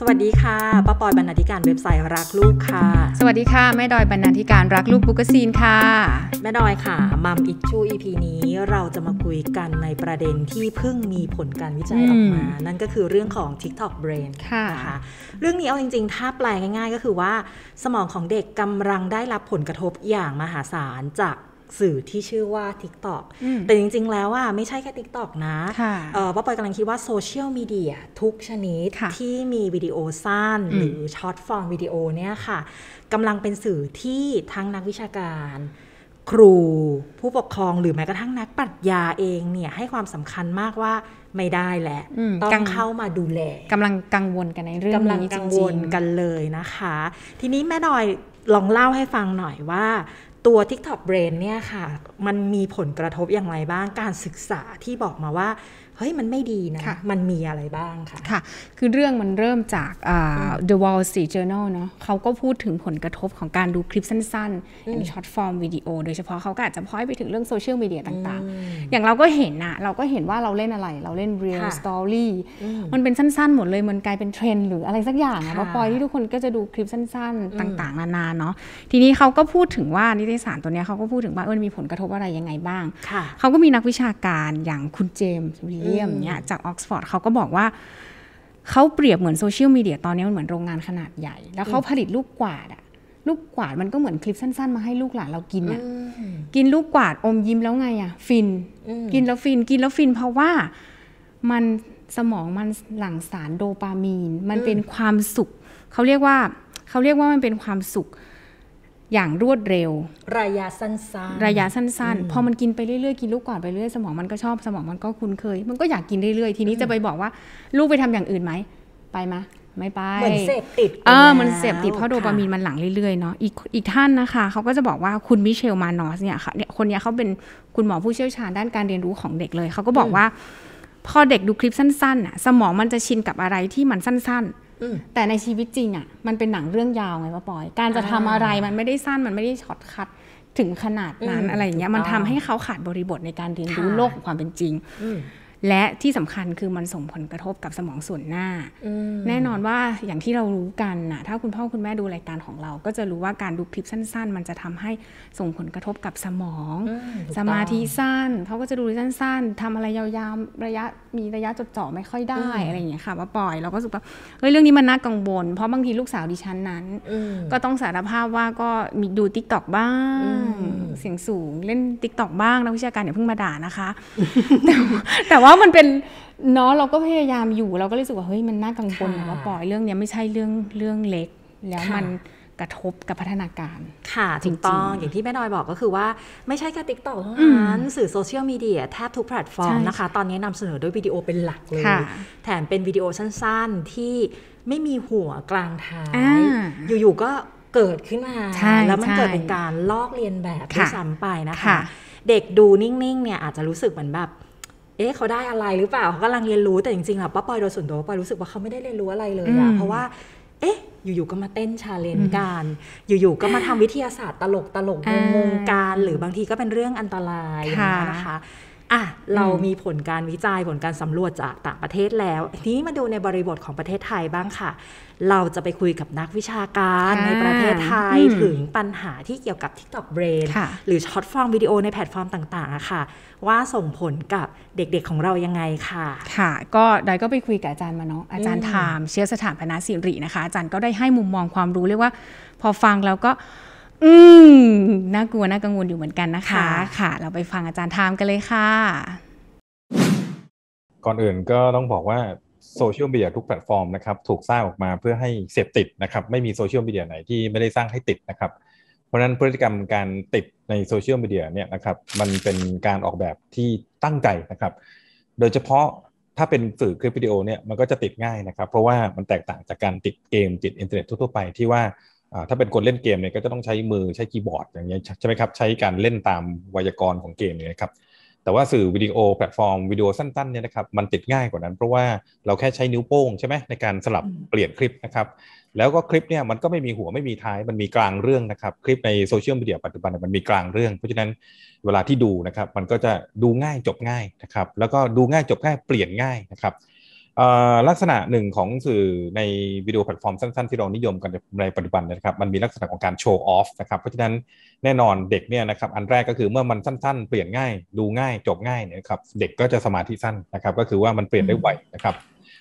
สวัสดีค่ะป้าปอยบรรณาธิการเว็บไซต์รักลูกค่ะ สวัสดีค่ะ แม่ดอยบรรณาธิการรักลูกบุกซีนค่ะ แม่ดอยค่ะ มัมอิชชูอีพี นี้เราจะมาคุยกันในประเด็นที่เพิ่งมีผลการวิจัยออกมา นั่นก็คือเรื่องของ TikTok Brain ค่ะนะคะ เรื่องนี้เอาจริงๆ ถ้าแปลง่ายๆ ก็คือว่า สมองของเด็กกำลังได้รับผลกระทบอย่างมหาศาลจากสื่อที่ชื่อว่า TikTok แต่จริงๆ แล้วว่าไม่ใช่แค่ TikTok นะว่าปอยกำลังคิดว่าโซเชียลมีเดียทุกชนิด ที่มีวิดีโอสั้น หรือช็อตฟอร์มวิดีโอเนี่ยค่ะกำลังเป็นสื่อที่ทั้งนักวิชาการ ครู ผู้ปกครองหรือแม้กระทั่งนักปรัชญาเองเนี่ย ให้ความสำคัญมากว่าไม่ได้แหละ ต้องเข้ามาดูแลกำลังกังวลกันในเรื่องนี้กำลังกังวลกันเลยนะคะ ทีนี้แม่ดอยลองเล่าให้ฟังหน่อยว่าตัว TikTok Brain เนี่ยค่ะ มันมีผลกระทบอย่างไรบ้างการศึกษาที่บอกมาว่าเฮ้ยมันไม่ดีนะะมันมีอะไรบ้างค่ะค่ะ คือเรื่องมันเริ่มจาก The Wall Street Journal เนาะเขาก็พูดถึงผลกระทบของการดูคลิปสั้นๆอนนี้ช็อตฟอร์มวิดีโอโดยเฉพาะเขาก็อาจจะพ้อยไปถึงเรื่องโซเชียลมีเดียต่างๆ อย่างเราก็เห็นอะเราก็เห็นว่าเราเล่นอะไรเราเล่น Real Story มันเป็นสั้นๆ หมดเลย มันกลายเป็นเทรนหรืออะไรสักอย่างอะพอปอยที่ทุกคนก็จะดูคลิปสั้นๆ ต่างๆนานาเนาะทีนี้เขาก็พูดถึงว่านิตยสารตัวนี้เขาก็พูดถึงว่าเออมีผลกระทบอะไรยังไงบ้างเขาก็มีนักวิชาการอย่างคุณเจมส์เดียมเนี่ยจากออกซฟอร์ดเขาก็บอกว่าเขาเปรียบเหมือนโซเชียลมีเดียตอนนี้มันเหมือนโรงงานขนาดใหญ่ แล้วเขาผลิตลูกกวาดอะลูกกวาดมันก็เหมือนคลิปสั้น ๆ มาให้ลูกหลานเรากินอะกินลูกกวาดอมยิ้มแล้วไงอะฟินกินแล้วฟิน กินแล้วฟิน เพราะว่ามันสมองมันหลั่งสารโดปามีน มันเป็นความสุขเขาเรียกว่าเขาเรียกว่ามันเป็นความสุขอย่างรวดเร็ว ระยะสั้นๆ ระยะสั้นๆ พอมันกินไปเรื่อยๆ กินลูกกวาดไปเรื่อย สมองมันก็ชอบ สมองมันก็คุ้นเคย มันก็อยากกินเรื่อยๆ ทีนี้จะไปบอกว่าลูกไปทำอย่างอื่นไหม ไปไหมไม่ไปเหมือนเสพติด เออมันเสพติดเพราะโดปามีนมันหลั่งเรื่อยๆ เนาะอีกอีกท่านนะคะเขาก็จะบอกว่าคุณมิเชลมานอสเนี่ยค่ะเนี่ยคนนี้เขาเป็นคุณหมอผู้เชี่ยวชาญด้านการเรียนรู้ของเด็กเลยเขาก็บอกว่าพอเด็กดูคลิปสั้นๆน่ะสมองมันจะชินกับอะไรที่มันสั้น ๆแต่ในชีวิตจริงอ่ะมันเป็นหนังเรื่องยาวไงป้าปอย การจะทำอะไรมันไม่ได้สั้นมันไม่ได้ช็อตคัดถึงขนาดนั้นอะไรเงี้ยมันทำให้เขาขาดบริบทในการเรียนรู้โลกของความเป็นจริง และที่สำคัญคือมันส่งผลกระทบกับสมองส่วนหน้า แน่นอนว่าอย่างที่เรารู้กันนะถ้าคุณพ่อคุณแม่ดูรายการของเรา ก็จะรู้ว่าการดูคลิปสั้นๆ มันจะทำให้ส่งผลกระทบกับสมอง สมาธิสั้นเขาก็จะดูสั้นๆ ทำอะไรยาวๆระยะมีระยะจดจ่อ ไม่ค่อยได้ อะไรอย่างเงี้ยค่ะมาปล่อยเราก็รู้สึกว่า เฮ้ยเรื่องนี้มันน่ากังวลเพราะบางทีลูกสาวดิฉันนั้นก็ต้องสารภาพว่าก็มีดูติ๊กตอกบ้างเสียงสูงเล่นติ๊กตอกบ้างนักวิชาการเนี่ยเพิ่งมาด่านะคะ แต่ว่ามันเป็นเนาะเราก็พยายามอยู่เราก็รู้สึกว่า เฮ้ยมันน่ากังวลว่าปล่อยเรื่องนี้ไม่ใช่เรื่องเรื่องเล็ก แล้วมันกระทบกับพัฒนาการ ค่ะถูกต้องอย่างที่แม่นอยบอกก็คือว่า ไม่ใช่แค่ติ๊กต็อกเท่านั้น สื่อโซเชียลมีเดียแทบทุกแพลตฟอร์มนะคะ ตอนนี้นำเสนอด้วยวิดีโอเป็นหลักเลยแถมเป็นวิดีโอสั้นๆ ที่ไม่มีหัวกลางท้ายอยู่ๆ ก็เกิดขึ้นมา แล้วมันเกิดเป็นการลอกเลียนแบบที่ซ้ำไปนะคะ เด็กดูนิ่งๆเนี่ยอาจจะรู้สึกเหมือนแบบเอ๊ะเขาได้อะไรหรือเปล่าเขากำลังเรียนรู้แต่จริงๆอะป้าปอยโดยส่วนตัวป้าปอยรู้สึกว่าเขาไม่ได้เรียนรู้อะไรเลยอะเพราะว่าเอ๊ะ อยู่ๆ ก็มาเต้นชาเลนจ์การอยู่ๆ ก็มาทำวิทยาศาสตร์ ตลกตลกงงการ หรือบางทีก็เป็นเรื่องอันตรายนะคะอ่ะ เรามีผลการวิจัยผลการสำรวจจากต่างประเทศแล้วทีนี้มาดูในบริบทของประเทศไทยบ้างค่ะ เราจะไปคุยกับนักวิชาการในประเทศไทย ถึงปัญหาที่เกี่ยวกับ TikTok Brain หรือช็อตฟอร์มวิดีโอในแพลตฟอร์มต่างๆค่ะ ว่าส่งผลกับเด็กๆของเรายังไงค่ะค่ะ ก็ได้ก็ไปคุยกับอาจารย์มาเนาะอาจารย์ถาม เชื้อสถานพนาสิรินะคะอาจารย์ก็ได้ให้มุมมองความรู้เรียกว่า พอฟังแล้วก็อืม น่ากลัว น่ากังวลอยู่เหมือนกันนะคะ ค่ะ เราไปฟังอาจารย์ทามกันเลยค่ะ ก่อนอื่นก็ต้องบอกว่าโซเชียลมีเดียทุกแพลตฟอร์มนะครับถูกสร้างออกมาเพื่อให้เสพติดนะครับ ไม่มีโซเชียลมีเดียไหนที่ไม่ได้สร้างให้ติดนะครับ เพราะนั้นพฤติกรรมการติดในโซเชียลมีเดียเนี่ยนะครับมันเป็นการออกแบบที่ตั้งใจนะครับ โดยเฉพาะถ้าเป็นสื่อคลิปวิดีโอเนี่ยมันก็จะติดง่ายนะครับ เพราะว่ามันแตกต่างจากการติดเกมติดอินเทอร์เน็ตทั่วไปที่ว่าถ้าเป็นคนเล่นเกมเนี่ยก็จะต้องใช้มือใช้คีย์บอร์ด อย่างเงี้ยใช่ไหมครับใช้การเล่นตามไวยากรณ์ของเกมเนี่ยครับ แต่ว่าสื่อวิดีโอแพลตฟอร์มวิดีโอสั้นๆเนี่ยนะครับมันติดง่ายกว่านั้น เพราะว่าเราแค่ใช้นิ้วโป้งใช่ไหมในการสลับเปลี่ยนคลิปนะครับแล้วก็คลิปเนี่ยมันก็ไม่มีหัวไม่มีท้ายมันมีกลางเรื่องนะครับ คลิปในโซเชียลมีเดียปัจจุบันมันมีกลางเรื่อง เพราะฉะนั้นเวลาที่ดูนะครับมันก็จะดูง่ายจบง่ายนะครับแล้วก็ดูง่ายจบง่ายเปลี่ยนง่ายนะครับลักษณะหนึ่งของสื่อในวิดีโอแพลตฟอร์มสั้นๆที่เรานิยมกันในปัจจุบันนะครับมันมีลักษณะของการโชว์ออฟนะครับเพราะฉะนั้นแน่นอนเด็กเนี่ยนะครับอันแรกก็คือ เมื่อมันสั้นๆ เปลี่ยนง่าย ดูง่ายจบง่ายนะครับเด็กก็จะสมาธิสั้นนะครับก็คือว่ามันเปลี่ยนได้ไวนะครับ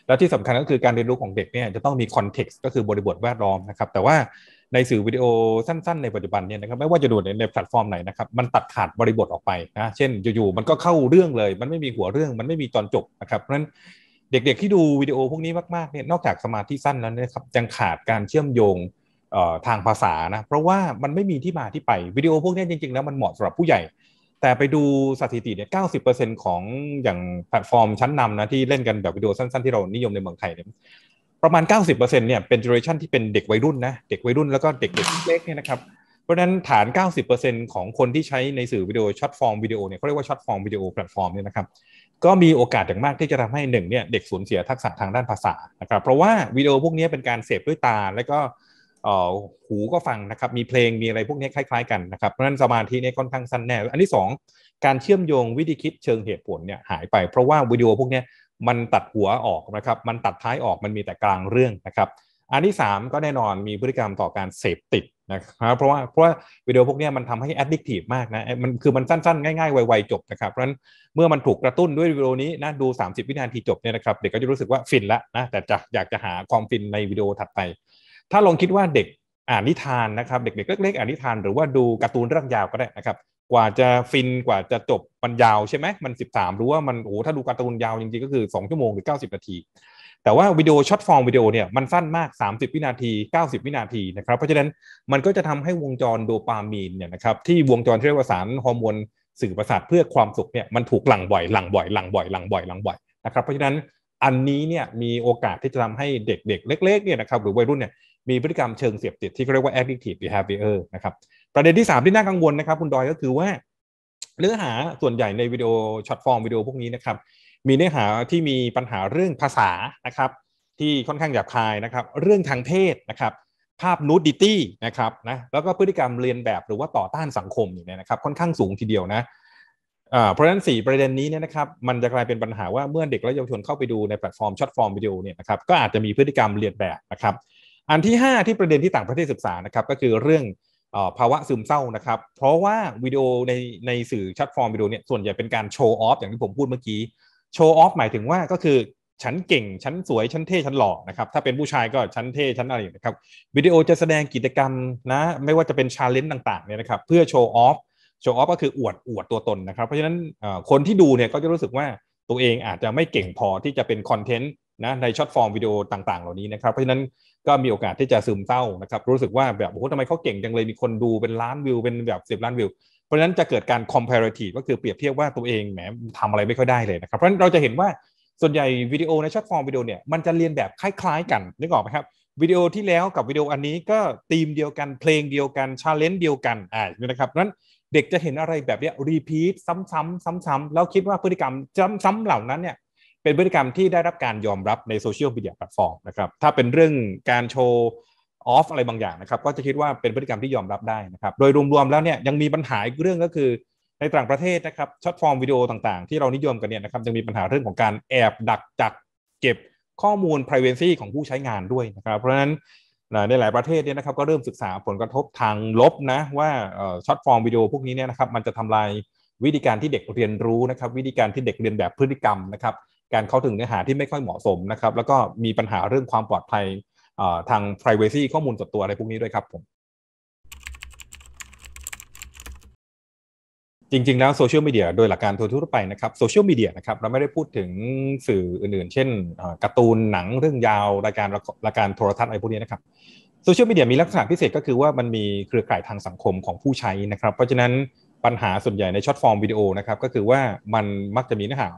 แล้วที่สำคัญก็คือการเรียนรู้ของเด็กเนี่ยจะต้องมีคอนเท็กซ์ก็คือบริบทแวดล้อมนะครับแต่ว่าในสื่อวิดีโอสั้น ๆในปัจจุบันเนี่ยนะครับไม่ว่าจะดูในแพลตฟอร์มไหนนะครับมันตัดขาดบริบทออกไปนะเช่นอยู่ๆมันก็เข้าเรื่องเลยมันไม่มีหัวเรื่องมันไม่มีตอนจบนะครับเพราะฉะนั้นเด็กๆ ที่ดูวิดีโอพวกนี้มากๆเนี่ยนอกจากสมาธิสั้นแล้วนะครับยังขาดการเชื่อมโยงทางภาษานะเพราะว่ามันไม่มีที่มาที่ไป วิดีโอพวกนี้จริงๆ แล้วมันเหมาะสำหรับผู้ใหญ่ แต่ไปดูสถิติเนี่ยเก้าสิบเปอร์เซ็นของอย่างแพลตฟอร์มชั้นนำนะที่เล่นกันแบบวิดีโอสั้นๆที่เรานิยมในเมืองไทยเนี่ยประมาณ 90%เนี่ยเป็นเจเนอเรชันที่เป็นเด็กวัยรุ่นนะเด็กวัยรุ่นแล้วก็เด็กเด็กเล็กเนี่ยนะครับเพราะะนั้นฐาน 90%ของคนที่ใช้ในสื่อวิดีโอช็อตฟอร์มวิดีโอเนี่ยเขาเรียกว่าช็อตฟอร์มวิดีโอแพลตฟอร์มเนี่ยนะครับก็มีโอกาสอย่างมากที่จะทำให้หนึ่งเนี่ย เด็กสูญเสียทักษะทางด้านภาษานะครับเพราะว่าวิดีโอพวกนี้เป็นการเสพด้วยตา แล้วก็หูก็ฟังนะครับ มีเพลงมีอะไรพวกนี้คล้ายๆ กันนะครับเพราะฉะนั้นสมาธิเนี่ยค่อนข้างสั้นแน่ อันที่ 2 การเชื่อมโยงวิธีคิดเชิงเหตุผลเนี่ยหายไปเพราะว่าวิดีโอพวกนี้มันตัดหัวออกนะครับมันตัดท้ายออกมันมีแต่กลางเรื่องนะครับอันที่ 3 ก็แน่นอนมีพฤติกรรมต่อการเสพติดนะครับเพราะว่าเพราะว่าวิดีโอพวกนี้มันทำให้ addictive มากนะมันคือมันสั้นๆ ง่ายๆ ไวๆจบนะครับ เพราะฉะนั้นเมื่อมันถูกกระตุ้นด้วยวิดีโอนี้นะดู 30 วินาทีจบเนี่ยนะครับ เด็กก็จะรู้สึกว่าฟินละนะแต่จะอยากจะหาความฟินในวิดีโอถัดไป ถ้าลองคิดว่าเด็กอ่านนิทานนะครับ เด็กๆเล็กๆอ่านนิทานหรือว่าดูการ์ตูนเรื่องยาวก็ได้นะครับกว่าจะฟินกว่าจะจบมันยาวใช่ไหมมัน 13รือว่ามันโอ้ถ้าดูการ์ตูนยาวจริงๆก็คือ 2 ชั่วโมงหรือ90นาทีแต่ว่าวิดีโอช็อตฟอร์มวิดีโอเนี่ยมันสั้นมาก 30 วินาที 90 วินาทีนะครับเพราะฉะนั้นมันก็จะทำให้วงจรโดปามีนเนี่ยนะครับ ที่วงจรที่เรียกว่าสารฮอร์โมนสื่อประสาทเพื่อความสุขเนี่ยมันถูกหลั่งบ่อยหลั่งบ่อยหลั่งบ่อยหลั่งบ่อยหลั่งบ่อยนะครับเพราะฉะนั้นอันนี้เนี่ยมีโอกาสที่จะทำให้เด็กๆเล็กๆเนี่ยนะครับหรือวัยรุ่นเนี่ยมีพฤติกรรมเชิงเสพติดที่เขาเรียกว่า addictive behavior นะครับประเด็นที่ 3 ที่น่ากังวลนะครับคุณดอยก็คือว่า เนื้อหาส่วนใหญ่ในวิดีโอช็อตฟอร์มวิดีโอพวกนี้นะครับมีเนื้อหาที่มีปัญหาเรื่องภาษานะครับที่ค่อนข้างหยาบคายนะครับเรื่องทางเพศนะครับภาพนูดดิตี้นะครับนะแล้วก็พฤติกรรมเรียนแบบหรือว่าต่อต้านสังคมอย่เนี่ยนะครับค่อนข้างสูงทีเดียวนะเพราะฉะนั้นสี่ประเด็นนี้เนี่ยนะครับมันจะกลายเป็นปัญหาว่าเมื่อเด็กและเยาวชนเข้าไปดูในแพลตฟอร์มช็อตฟอร์มวิดีโอเนี่ยนะครับก็อาจจะมีพฤติกรรมเรียนแบบนะครับอันที่ 5 ที่ประเด็นที่ต่างประเทศศึกษานะครับก็คือเรื่องภาวะซึมเศร้านะครับเพราะว่าวิดีโอในในสื่อช็อตฟอร์มวิดีโอเนี่ยส่วนใหญ่เป็นการโชว์ออฟอย่างที่ผมพูดเมื่อกี้โชว์ออฟหมายถึงว่าก็คือฉันเก่งฉันสวยฉันเท่ฉันหล่อนะครับ ถ้าเป็นผู้ชายก็ฉันเท่ฉันอะไรนะครับ วิดีโอจะแสดงกิจกรรมนะ ไม่ว่าจะเป็นชาเลนจ์ต่าง ๆเนี่ยนะครับ เพื่อโชว์ออฟโชว์ออฟก็คืออวดอวดตัวตนนะครับ เพราะฉะนั้นคนที่ดูเนี่ยก็จะรู้สึกว่า ตัวเองอาจจะไม่เก่งพอที่จะเป็นคอนเทนต์นะในช็อตฟอร์มวิดีโอต่างๆ เหล่านี้นะครับเพราะฉะนั้นก็มีโอกาสที่จะซึมเศร้านะครับรู้สึกว่าแบบโอ้โหทำไมเขาเก่งจังเลยมีคนดูเป็นล้านวิวเป็นแบบสิบล้านวิวเพราะฉะนั้นจะเกิดการ comparative ก็คือเปรียบเทียบว่าตัวเองแหมทำอะไรไม่ค่อยได้เลยนะครับ เพราะฉะนั้นเราจะเห็นว่าส่วนใหญ่วิดีโอในช็อตฟอร์มวิดีโอเนี่ยมันจะเรียนแบบคล้าย ๆ กันนึกออกไหมครับ วิดีโอที่แล้วกับวิดีโออันนี้ก็ธีมเดียวกันเพลงเดียวกันชาเลนจ์เดียวกันอ่านะครับนั้นเด็กจะเห็นอะไรแบบนี้รีพีทซ้ำๆซ้ำๆแล้วคิดว่าพฤติกรรมซ้ำๆเหล่านั้นเนี่ยเป็นพฤติกรรมที่ได้รับการยอมรับในโซเชียลมีเดียแพลตฟอร์มนะครับถ้าเป็นเรื่องการโชว์ออฟอะไรบางอย่างนะครับ ก็จะคิดว่าเป็นพฤติกรรมที่ยอมรับได้นะครับ โดยรวมๆแล้วเนี่ย ยังมีปัญหาอีกเรื่องก็คือในต่างประเทศนะครับช็อตฟอร์มวิดีโอต่างๆที่เรานิยมกันเนี่ยนะครับยังมีปัญหาเรื่องของการแอบดักจักเก็บข้อมูล p r i เวซีของผู้ใช้งานด้วยนะครับ เพราะฉะนั้นในหลายประเทศเนี่ยนะครับก็เริ่มศึกษาผลกระทบทางลบนะว่าช็อตฟอร์มวิดีโอพวกนี้เนี่ยนะครับมันจะทำลายวิธีการที่เด็กเรียนรู้นะครับวิธีการที่เด็กเรียนแบบพฤติกรรมนะครับการเข้าถึงเนื้อหาที่ไม่ค่อยเหมาะสมนะครับแล้วก็มีปัญหาเรื่องความปลอดภัยทาง privacy ข้อมูลส่วนตัวอะไรพวกนี้ด้วยครับผม จริง ๆ แล้วโซเชียลมีเดียโดยหลักการทั่วไปนะครับโซเชียลมีเดียนะครับ เราไม่ได้พูดถึงสื่ออื่นๆ เช่นการ์ตูนหนังเรื่องยาว รายการรายการโทรทัศน์อะไรพวกนี้นะครับโซเชียลมีเดียมีลักษณะพิเศษก็คือว่ามันมีเครือข่ายทางสังคมของผู้ใช้นะครับ เพราะฉะนั้นปัญหาส่วนใหญ่ในช็อตฟอร์มวิดีโอนะครับก็คือว่ามันมักจะมีเนื้อหา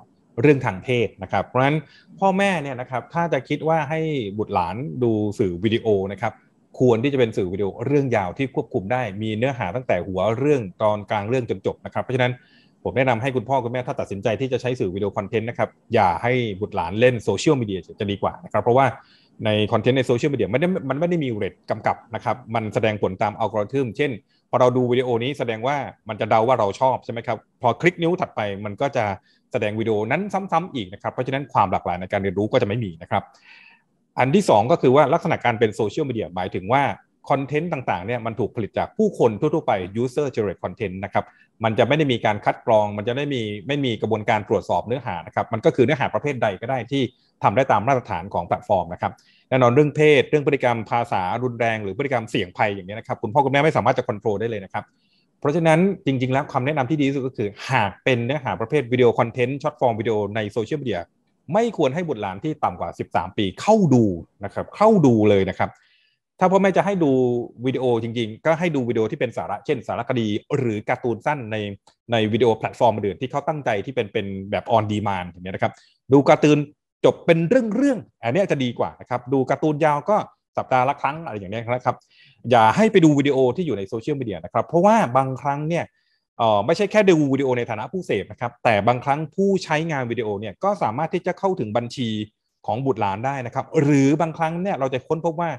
เรื่องทางเพศนะครับ เพราะฉะนั้นพ่อแม่เนี่ยนะครับ ถ้าจะคิดว่าให้บุตรหลานดูสื่อวิดีโอนะครับควรที่จะเป็นสื่อวิดีโอเรื่องยาวที่ควบคุมได้มีเนื้อหาตั้งแต่หัวเรื่องตอนกลางเรื่องจนจบนะครับเพราะฉะนั้นผมแนะนำให้คุณพ่อคุณแม่ถ้าตัดสินใจที่จะใช้สื่อวิดีโอคอนเทนต์นะครับอย่าให้บุตรหลานเล่นโซเชียลมีเดียจะดีกว่านะครับ เพราะว่าในคอนเทนต์ในโซเชียลมีเดียไม่ได้มันไม่ได้มีเรทกำกับนะครับ มันแสดงผลตามอัลกอริทึมเช่น พอเราดูวิดีโอนี้แสดงว่ามันจะเดาว่าเราชอบใช่ไหมครับ พอคลิกนิ้วถัดไปมันก็จะแสดงวิดีโอนั้นซ้ำ ๆ อีกนะครับ เพราะฉะนั้นความหลากหลายในการเรียนรู้ก็จะไม่มีนะครับ อันที่ 2 ก็คือว่าลักษณะการเป็นโซเชียลมีเดียหมายถึงว่าคอนเทนต์ต่างๆเนี่ยมันถูกผลิตจากผู้คนทั่วๆไป user generated content นะครับมันจะไม่ได้มีการคัดกรองมันจะไม่มีไม่มีกระบวนการตรวจสอบเนื้อหานะครับมันก็คือเนื้อหาประเภทใดก็ได้ที่ทำได้ตามมาตรฐานของแพลตฟอร์มนะครับแน่นอนเรื่องเพศเรื่องพฤติกรรมภาษารุนแรงหรือพฤติกรรมเสี่ยงภัยอย่างนี้นะครับ คุณพ่อคุณแม่ไม่สามารถจะควบคุมได้เลยนะครับ เพราะฉะนั้นจริงๆ แล้วคำแนะนำที่ดีที่สุดก็คือหากเป็นเนื้อหาประเภทวิดีโอคอนเทนต์ช็อตฟอร์มวิดีโอในโซเชียลมีเดียไม่ควรให้บุตรหลานที่ต่ำกว่า 13 ปีเข้าดูนะครับเข้าดูเลยนะครับถ้าพ่อแม่จะให้ดูวิดีโอจริงๆ ก็ให้ดูวิดีโอที่เป็นสาระเช่นสารคดี หรือการ์ตูนสั้นในในวิดีโอแพลตฟอร์มอื่นที่เขาตั้งใจที่เป็นเป็นแบบออนดีมานอย่างเงี้ยนะครับดูการ์ตูนจบเป็นเรื่อง ๆ อันนี้จะดีกว่านะครับดู การ์ตูนยาวก็สัปดาห์ละครั้ง อะไรอย่างนี้นะครับ อย่าให้ไปดูวิดีโอที่อยู่ในโซเชียลมีเดียนะครับ เพราะว่าบางครั้งเนี่ยเออไม่ใช่แค่ดูวิดีโอในฐานะผู้เสพนะครับ แต่บางครั้งผู้ใช้งานวิดีโอเนี่ยก็สามารถที่จะเข้าถึงบัญชีของบุตรหลานได้นะครับ หรือบางครั้งเนี่ยเราจะค้นพบว่า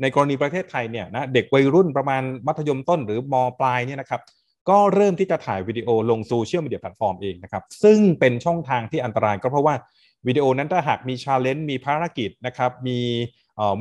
ในกรณีประเทศไทยเนี่ยนะเด็กวัยรุ่นประมาณมัธยมต้นหรือมปลายเนี่ยนะครับก็เริ่มที่จะถ่ายวิดีโอลงโซเชียลมีเดียแพลตฟอร์มเองนะครับซึ่งเป็นช่องทางที่อันตรายก็เพราะว่าวิดีโอนั้นถ้าหากมีชาเลนจ์มีภารกิจนะครับมี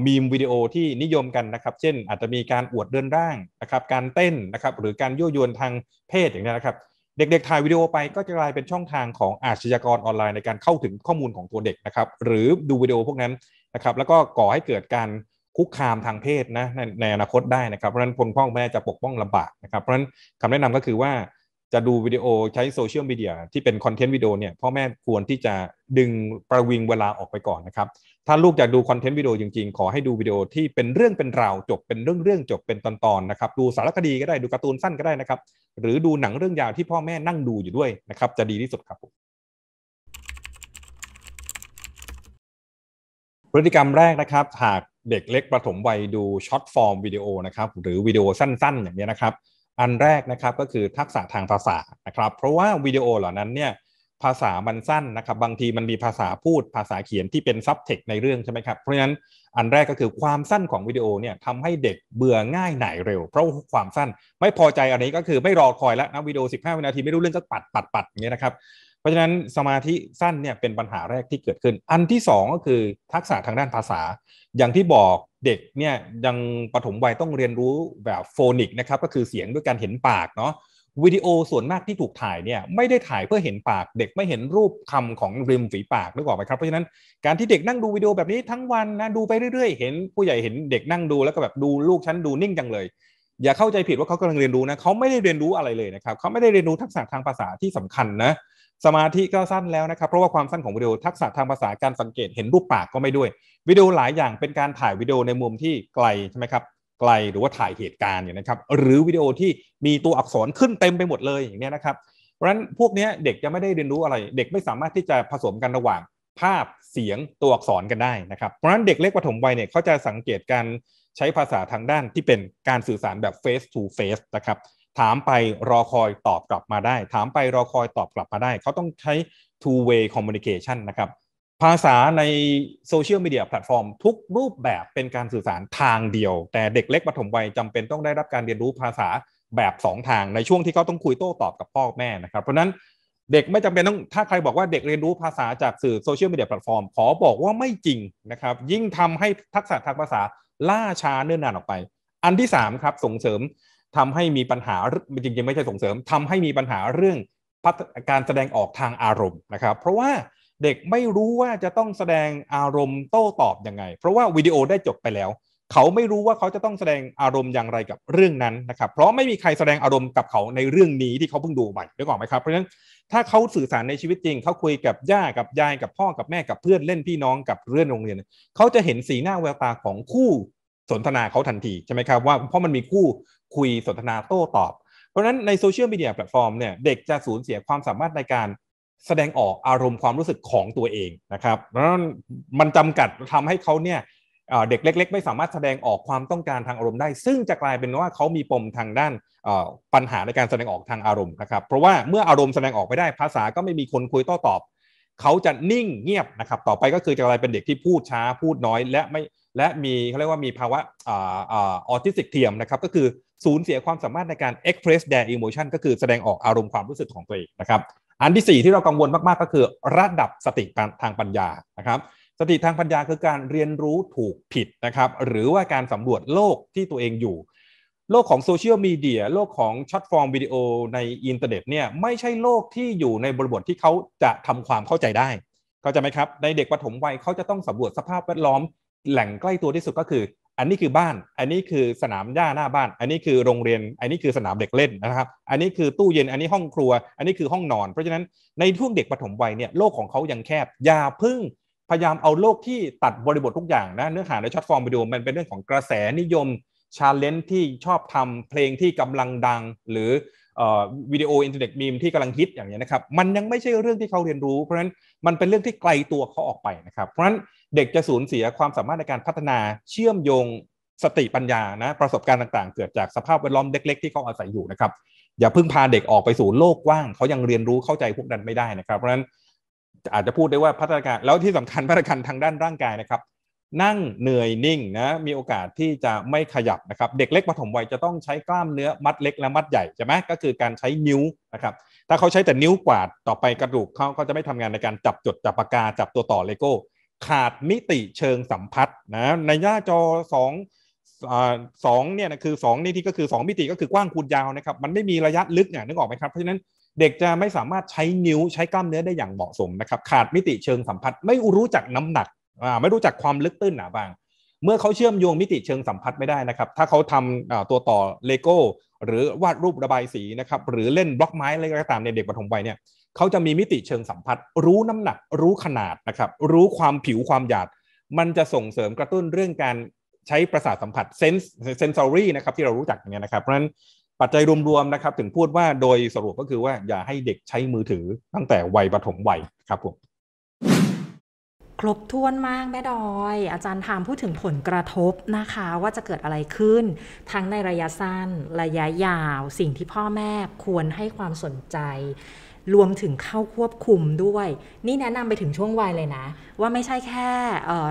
มีมวิดีโอที่นิยมกันนะครับเช่นอาจจะมีการอวดเดินร่างนะครับการเต้นนะครับหรือการยั่วยวนทางเพศอย่างนี้นะครับเด็กๆถ่ายวิดีโอไปก็จะกลายเป็นช่องทางของอาชญากรออนไลน์ในการเข้าถึงข้อมูลของตัวเด็กนะครับหรือดูวิดีโอพวกนั้นนะครับแล้วก็ก่อให้เกิดการคุกคามทางเพศนะในอนาคตได้นะครับเพราะฉะนั้นนพ่อแม่จะปกป้องลำบากนะครับเพราะฉะนั้นคำแนะนำก็คือว่าจะดูวิดีโอใช้โซเชียลมีเดียที่เป็นคอนเทนต์วิดีโอเนี่ยพ่อแม่ควรที่จะดึงประวิงเวลาออกไปก่อนนะครับ ถ้าลูกอยากดูคอนเทนต์วิดีโอจริงๆ ขอให้ดูวิดีโอที่เป็นเรื่องเป็นราวจบเป็นเรื่องเรื่องจบเป็นตอนๆนะครับ ดูสารคดีก็ได้ดูการ์ตูนสั้นก็ได้นะครับ หรือดูหนังเรื่องยาวที่พ่อแม่นั่งดูอยู่ด้วยนะครับ จะดีที่สุดครับพฤติกรรมแรกนะครับหากเด็กเล็กประถมวัยดูช็อตฟอร์มวิดีโอนะครับหรือวิดีโอสั้น ๆ อย่างนี้นะครับอันแรกนะครับก็คือทักษะทางภาษา นะครับ เพราะว่าวิดีโอเหล่านั้นเนี่ยภาษามันสั้นนะครับ บางทีมันมีภาษาพูด ภาษาเขียนที่เป็นซับเทคในเรื่องใช่ไหมครับเพราะฉะนั้นอันแรกก็คือความสั้นของวิดีโอเนี่ยทำให้เด็กเบื่อง่ายหน่ายเร็ว เพราะความสั้นไม่พอใจอันนี้ก็คือไม่รอคอยแล้วนะวิดีโอ 15 วินาทีไม่รู้เรื่องก็ปัดปัดปัดอย่างเงี้ยนะครับเพราะฉะนั้นสมาธิสั้นเนี่ยเป็นปัญหาแรกที่เกิดขึ้น อันที่ 2 ก็คือทักษะทางด้านภาษาอย่างที่บอกเด็กเนี่ยยังปฐมวัยต้องเรียนรู้แบบโฟนิกนะครับก็คือเสียงด้วยการเห็นปากเนาะวิดีโอส่วนมากที่ถูกถ่ายเนี่ยไม่ได้ถ่ายเพื่อเห็นปาก เด็กไม่เห็นรูปคำของริมฝีปากนึกออกไหมครับเพราะฉะนั้นการที่เด็กนั่งดูวิดีโอแบบนี้ทั้งวันนะดูไปเรื่อยๆ เห็น ผู้ใหญ่เห็นเด็กนั่งดูแล้วก็แบบดูลูกฉันดูนิ่งจังเลย อย่าเข้าใจผิดว่าเขากำลังเรียนรู้นะเขาไม่ได้เรียนรู้อะไรเลยนะครับเขาไม่ได้เรียนรู้ทักษะทางภาษาที่สำคัญนะสมาธิก็สั้นแล้วนะครับ เพราะว่าความสั้นของวิดีโอทักษะทางภาษาการสังเกตเห็นรูปปากก็ไม่ด้วย วิดีโอหลายอย่างเป็นการถ่ายวิดีโอในมุมที่ไกลใช่ไหมครับไกลหรือว่าถ่ายเหตุการณ์อย่างนะครับหรือวิดีโอที่มีตัวอักษรขึ้นเต็มไปหมดเลยอย่างนี้นะครับเพราะฉะนั้นพวกนี้เด็กจะไม่ได้เรียนรู้อะไร เด็กไม่สามารถที่จะผสมกันระหว่างภาพเสียงตัวอักษรกันได้นะครับเพราะฉะนั้นเด็กเล็กปฐมวัยเนี่ยเขาจะสังเกตการใช้ภาษาทางด้านที่เป็นการสื่อสารแบบ face to face นะครับถามไปรอคอยตอบกลับมาได้ ถามไปรอคอยตอบกลับมาได้ เขาต้องใช้ two way communication นะครับ ภาษาในโซเชียลมีเดียแพลตฟอร์มทุกรูปแบบเป็นการสื่อสารทางเดียว แต่เด็กเล็กปฐมวัยจำเป็นต้องได้รับการเรียนรู้ภาษาแบบ 2 ทางในช่วงที่เขาต้องคุยโต้ตอบกับพ่อแม่นะครับ เพราะนั้นเด็กไม่จำเป็นต้องถ้าใครบอกว่าเด็กเรียนรู้ภาษาจากสื่อโซเชียลมีเดียแพลตฟอร์มขอบอกว่าไม่จริงนะครับยิ่งทำให้ทักษะทางภาษาล่าช้าเนื่นนานออกไป อันที่ 3 ครับส่งเสริมทำให้มีปัญหาจริงๆไม่ใช่ส่งเสริม ทำให้มีปัญหาเรื่องการแสดงออกทางอารมณ์นะครับเพราะว่าเด็กไม่รู้ว่าจะต้องแสดงอารมณ์โต้ตอบ ยังไง เพราะว่าวิดีโอได้จบไปแล้ว เขาไม่รู้ว่าเขาจะต้องแสดงอารมณ์อย่างไรกับเรื่องนั้นนะครับเพราะไม่มีใครแสดงอารมณ์กับเขาในเรื่องนี้ที่เขาเพิ่งดูไปเดวก่อนไหมครับเพราะฉะนั้นถ้าเขาสื่อสารในชีวิตจริง เขาคุยกับย่ากับยายกับพ่อกับแม่กับเพื่อนเล่นพี่น้องกับเรื่องโรงเรียน เขาจะเห็นสีหน้าแววตาของคู่สนทนาเขาทันที ใช่ไหมครับว่าเพราะมันมีคู่คุยสนทนาโต้ตอบ เพราะฉะนั้นในโซเชียลมีเดียแพลตฟอร์มเนี่ย เด็กจะสูญเสียความสามารถในการแสดงออกอารมณ์ความรู้สึกของตัวเองนะครับเพราะฉะนั้นมันจำกัดทำให้เขาเนี่ยเด็กเล็กๆ ไม่สามารถแสดงออกความต้องการทางอารมณ์ได้ ซึ่งจะกลายเป็นว่าเขามีปมทางด้านปัญหาในการแสดงออกทางอารมณ์นะครับเพราะว่าเมื่ออารมณ์แสดงออกไปได้ภาษาก็ไม่มีคนคุยโต้ตอบเขาจะนิ่งเงียบนะครับต่อไปก็คือจะกลายเป็นเด็กที่พูดช้าพูดน้อยและไม่และมีเขาเรียกว่ามีภาวะออทิสติกเทียมนะครับก็คือสูญเสียความสามารถในการเอ็กเพรสแดร์อิโมชันก็คือแสดงออกอารมณ์ความรู้สึกของตัวเองนะครับอันที่ 4 ที่เรากังวลมาก ๆ ก็คือระดับสติทางปัญญานะครับสติทางปัญญาคือการเรียนรู้ถูกผิดนะครับหรือว่าการสำรวจโลกที่ตัวเองอยู่ โลกของโซเชียลมีเดียโลกของช็อตฟอร์มวิดีโอในอินเทอร์เน็ตเนี่ยไม่ใช่โลกที่อยู่ในบริบทที่เขาจะทำความเข้าใจได้เข้าใจไหมครับในเด็กปฐมวัยเขาจะต้องสำรวจสภาพแวดล้อมแหล่งใกล้ตัวที่สุดก็คืออันนี้คือบ้านอันนี้คือสนามหญ้าหน้าบ้าน อันนี้คือโรงเรียนอันนี้คือสนามเด็กเล่นนะครับอันนี้คือตู้เย็นอันนี้ห้องครัว อันนี้คือห้องนอน เพราะฉะนั้นในช่วงเด็กปฐมวัยเนี่ยโลกของเขายังแคบอย่าพึ่งพยายามเอาโลกที่ตัดบริบททุกอย่างนะเนื้อหาในช็อตฟอร์มไปดูมันเป็นเรื่องของกระแสนิยมชาเลนจ์ที่ชอบทำเพลงที่กำลังดัง หรือวิดีโออินเทอร์เน็ตมีมที่กำลังฮิตอย่างนี้นะครับมันยังไม่ใช่เรื่องที่เขาเรียนรู้ เพราะฉะนั้นมันเป็นเรื่องที่ไกลตัวเขาออกไปนะครับเพราะฉะนั้นเด็กจะสูญเสียความสามารถในการพัฒนาเชื่อมโยงสติปัญญา นะประสบการณ์ต่างๆ เกิดจากสภาพแวดล้อมเล็ก ๆ ที่เขาอาศัยอยู่นะครับ อย่าพึ่งพาเด็กออกไปสู่โลกกว้าง เขายังเรียนรู้เข้าใจพวกนั้นไม่ได้นะครับ เพราะฉะนั้นอาจจะพูดได้ว่าพัฒนาการแล้วที่สำคัญพัฒนาการทางด้านร่างกายนะครับ นั่งเหนื่อยนิ่งนะมีโอกาสที่จะไม่ขยับนะครับ เด็กเล็กปฐมวัยจะต้องใช้กล้ามเนื้อมัดเล็ก และมัดใหญ่ใช่ไหมก็คือการใช้นิ้วนะครับถ้าเขาใช้แต่นิ้วกวาดต่อไปกระดูกเขาก็จะไม่ทำงานในการจับจดจับปากกาจับตัวต่อเลโก้ขาดมิติเชิงสัมผัสนะในหน้าจอสองสองเนี่ยนะคือสองนี่ที่ก็คือ 2 มิติก็คือกว้างคูณยาวนะครับมันไม่มีระยะลึกเนี่ยนึกออกไหมครับเพราะฉะนั้นเด็กจะไม่สามารถใช้นิ้วใช้กล้ามเนื้อได้อย่างเหมาะสมนะครับขาดมิติเชิงสัมผัสไม่รู้จักน้ำหนักไม่รู้จักความลึกตื้นหนาบาง เมื่อเขาเชื่อมโยงมิติเชิงสัมผัสไม่ได้นะครับถ้าเขาทำตัวต่อเลโก้หรือวาดรูประบายสีนะครับหรือเล่นบล็อกไม้อะไรก็ตามในเด็กปฐมวัยเนี่ยเขาจะมีมิติเชิงสัมผัส รู้น้ำหนัก รู้ขนาดนะครับ รู้ความผิวความหยาด มันจะส่งเสริมกระตุ้นเรื่องการใช้ประสาทสัมผัสเซนส์เซนซอรี่นะครับ ที่เรารู้จักเนี่ยนะครับ เพราะฉะนั้นปัจจัยรวมๆนะครับถึงพูดว่าโดยสรุปก็คือว่าอย่าให้เด็กใช้มือถือตั้งแต่วัยประถมวัยครับผม ครบถ้วนมากแม่ดอย อาจารย์ถามพูดถึงผลกระทบนะคะว่าจะเกิดอะไรขึ้น ทั้งในระยะสั้น ระยะยาว สิ่งที่พ่อแม่ควรให้ความสนใจรวมถึงเข้าควบคุมด้วย นี่แนะนำไปถึงช่วงวัยเลยนะ ว่าไม่ใช่แค่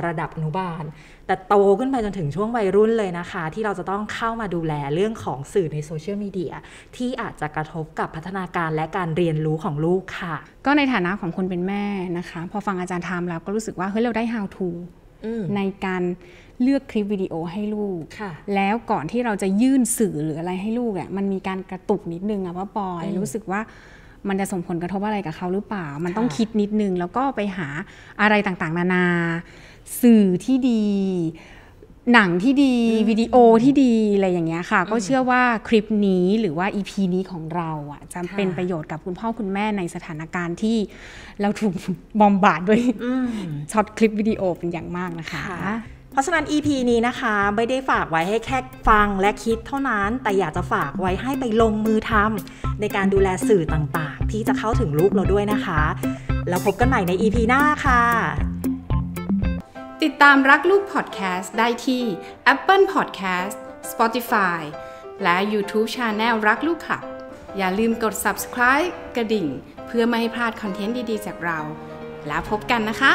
ระดับอนุบาล แต่โตขึ้นไปจนถึงช่วงวัยรุ่นเลยนะคะ ที่เราจะต้องเข้ามาดูแลเรื่องของสื่อในโซเชียลมีเดียที่อาจจะกระทบกับพัฒนาการและการเรียนรู้ของลูกค่ะ ก็ในฐานะของคนเป็นแม่นะคะ พอฟังอาจารย์ทำแล้วก็รู้สึกว่าเฮ้ยเราได้ how to ในการเลือกคลิปวิดีโอให้ลูกแล้วก่อนที่เราจะยื่นสื่อหรืออะไรให้ลูกอ่ะมันมีการกระตุกนิดนึงอ่ะว่าปอยรู้สึกว่ามันจะส่งผลกระทบอะไรกับเขาหรือเปล่า มันต้องคิดนิดนึง แล้วก็ไปหาอะไรต่างๆนานา สื่อที่ดี หนังที่ดีวิดีโอที่ดีอะไรอย่างเงี้ยค่ะ ก็เชื่อว่าคลิปนี้หรือว่า EP นี้ของเราอ่ะจะเป็นประโยชน์กับคุณพ่อคุณแม่ในสถานการณ์ที่เราถูกบอมบาดด้วยช็อตคลิปวิดีโอเป็นอย่างมากนะคะเพราะฉะนั้น EP นี้นะคะ ไม่ได้ฝากไว้ให้แค่ฟังและคิดเท่านั้น แต่อยากจะฝากไว้ให้ไปลงมือทำในการดูแลสื่อต่างๆ ที่จะเข้าถึงลูกเราด้วยนะคะ แล้วพบกันใหม่ใน EP หน้าค่ะ ติดตามรักลูกพอดแคสต์ได้ที่ Apple Podcast Spotify และ YouTube Channel รักลูกค่ับอย่าลืมกด subscribe กระดิ่ง เพื่อไม่ให้พลาดคอนเทนต์ดีๆจากเรา แล้วพบกันนะคะ